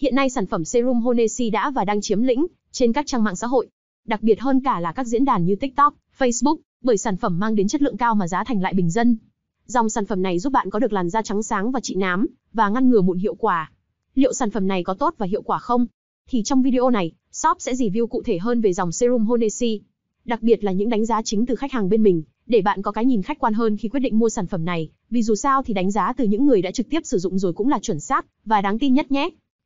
Hiện nay sản phẩm serum Honesi đã và đang chiếm lĩnh trên các trang mạng xã hội, đặc biệt hơn cả là các diễn đàn như TikTok, Facebook, bởi sản phẩm mang đến chất lượng cao mà giá thành lại bình dân. Dòng sản phẩm này giúp bạn có được làn da trắng sáng và trị nám và ngăn ngừa mụn hiệu quả. Liệu sản phẩm này có tốt và hiệu quả không? Thì trong video này, shop sẽ review cụ thể hơn về dòng serum Honesi, đặc biệt là những đánh giá chính từ khách hàng bên mình, để bạn có cái nhìn khách quan hơn khi quyết định mua sản phẩm này, vì dù sao thì đánh giá từ những người đã trực tiếp sử dụng rồi cũng là chuẩn xác và đáng tin nhất nhé.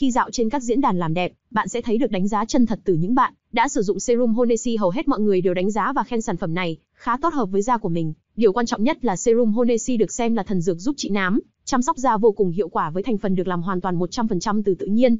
Khi dạo trên các diễn đàn làm đẹp, bạn sẽ thấy được đánh giá chân thật từ những bạn đã sử dụng serum Honesi hầu hết mọi người đều đánh giá và khen sản phẩm này khá tốt hợp với da của mình. Điều quan trọng nhất là serum Honesi được xem là thần dược giúp trị nám, chăm sóc da vô cùng hiệu quả với thành phần được làm hoàn toàn 100% từ tự nhiên.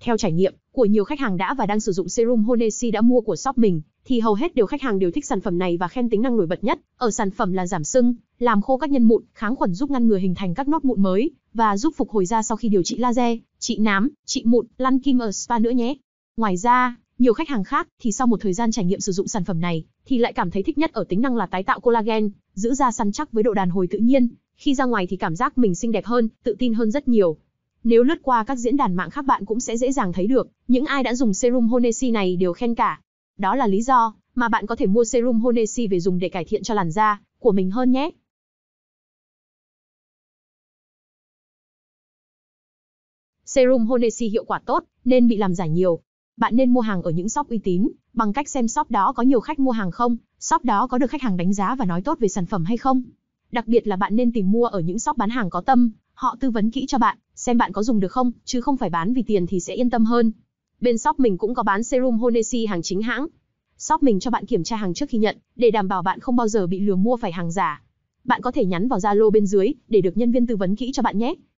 Theo trải nghiệm của nhiều khách hàng đã và đang sử dụng serum Honesi đã mua của shop mình, thì hầu hết đều khách hàng đều thích sản phẩm này và khen tính năng nổi bật nhất ở sản phẩm là giảm sưng, làm khô các nhân mụn, kháng khuẩn giúp ngăn ngừa hình thành các nốt mụn mới và giúp phục hồi da sau khi điều trị laser, trị nám, trị mụn, lăn kim ở spa nữa nhé. Ngoài ra, nhiều khách hàng khác thì sau một thời gian trải nghiệm sử dụng sản phẩm này thì lại cảm thấy thích nhất ở tính năng là tái tạo collagen, giữ da săn chắc với độ đàn hồi tự nhiên, khi ra ngoài thì cảm giác mình xinh đẹp hơn, tự tin hơn rất nhiều. Nếu lướt qua các diễn đàn mạng khác bạn cũng sẽ dễ dàng thấy được, những ai đã dùng serum Honesi này đều khen cả. Đó là lý do mà bạn có thể mua serum Honesi về dùng để cải thiện cho làn da của mình hơn nhé. Serum Honesi hiệu quả tốt nên bị làm giả nhiều. Bạn nên mua hàng ở những shop uy tín bằng cách xem shop đó có nhiều khách mua hàng không, shop đó có được khách hàng đánh giá và nói tốt về sản phẩm hay không. Đặc biệt là bạn nên tìm mua ở những shop bán hàng có tâm, họ tư vấn kỹ cho bạn, xem bạn có dùng được không, chứ không phải bán vì tiền thì sẽ yên tâm hơn bên shop mình cũng có bán serum Honesi hàng chính hãng. Shop mình cho bạn kiểm tra hàng trước khi nhận, để đảm bảo bạn không bao giờ bị lừa mua phải hàng giả. Bạn có thể nhắn vào Zalo bên dưới để được nhân viên tư vấn kỹ cho bạn nhé.